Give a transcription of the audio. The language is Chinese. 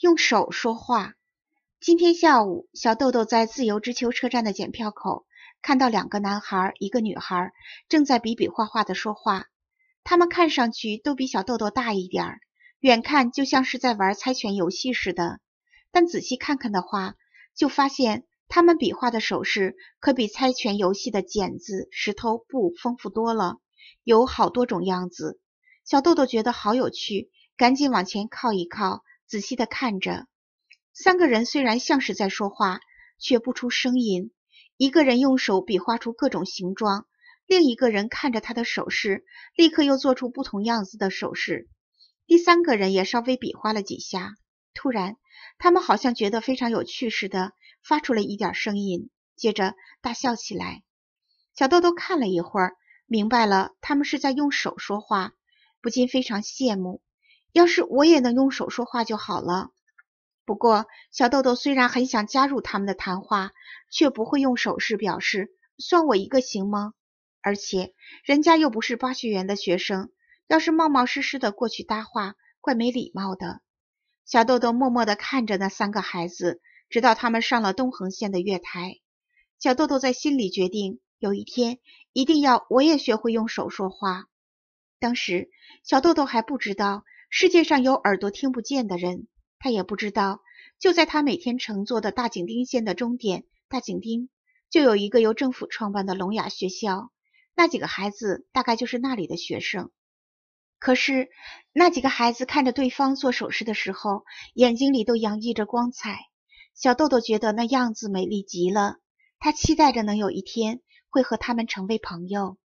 用手说话。今天下午，小豆豆在自由之丘车站的检票口看到两个男孩、一个女孩正在比比划划的说话。他们看上去都比小豆豆大一点儿，远看就像是在玩猜拳游戏似的。但仔细看看的话，就发现他们比划的手势可比猜拳游戏的剪子、石头、布丰富多了，有好多种样子。小豆豆觉得好有趣，赶紧往前靠一靠。仔细的看着，三个人虽然像是在说话，却不出声音。一个人用手比划出各种形状，另一个人看着他的手势，立刻又做出不同样子的手势。第三个人也稍微比划了几下。突然，他们好像觉得非常有趣似的，发出了一点声音，接着大笑起来。小豆豆看了一会儿，明白了他们是在用手说话，不禁非常羡慕。要是我也能用手说话就好了。不过，小豆豆虽然很想加入他们的谈话，却不会用手势表示。算我一个行吗？而且，人家又不是巴学园的学生，要是冒冒失失的过去搭话，怪没礼貌的。小豆豆默默地看着那三个孩子，直到他们上了东横线的月台。小豆豆在心里决定，有一天一定要我也学会用手说话。当时，小豆豆还不知道。世界上有耳朵听不见的人，他也不知道。就在他每天乘坐的大井町线的终点大井町，就有一个由政府创办的聋哑学校。那几个孩子大概就是那里的学生。可是那几个孩子看着对方做手势的时候，眼睛里都洋溢着光彩。小豆豆觉得那样子美丽极了。他期待着能有一天会和他们成为朋友。